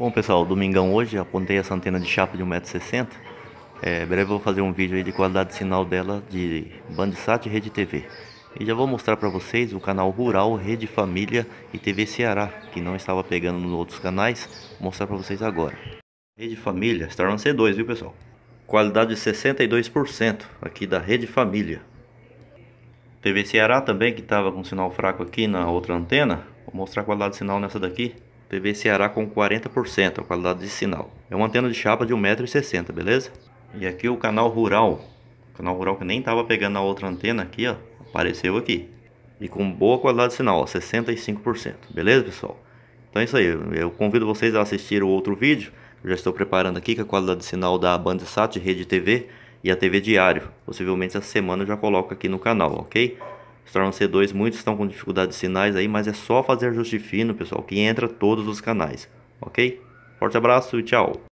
Bom pessoal, domingão hoje apontei essa antena de chapa de 1,60m. É, breve eu vou fazer um vídeo aí de qualidade de sinal dela de Bandsat e Rede TV. E já vou mostrar para vocês o canal Rural, Rede Família e TV Ceará, que não estava pegando nos outros canais, vou mostrar para vocês agora. Rede Família, está no C2, viu pessoal? Qualidade de 62% aqui da Rede Família. TV Ceará também, que estava com sinal fraco aqui na outra antena, vou mostrar a qualidade de sinal nessa daqui, TV Ceará com 40% a qualidade de sinal. É uma antena de chapa de 1,60m, beleza? E aqui o canal rural, o canal rural que nem estava pegando a outra antena aqui, ó, apareceu aqui. E com boa qualidade de sinal, ó, 65%, beleza pessoal? Então é isso aí, eu convido vocês a assistir o outro vídeo, eu já estou preparando aqui com a qualidade de sinal da Bandsat Rede TV e a TV Diário. Possivelmente essa semana eu já coloco aqui no canal, ok? Strong C2, muitos estão com dificuldade de sinais aí, mas é só fazer ajuste fino, pessoal, que entra todos os canais, ok? Forte abraço e tchau!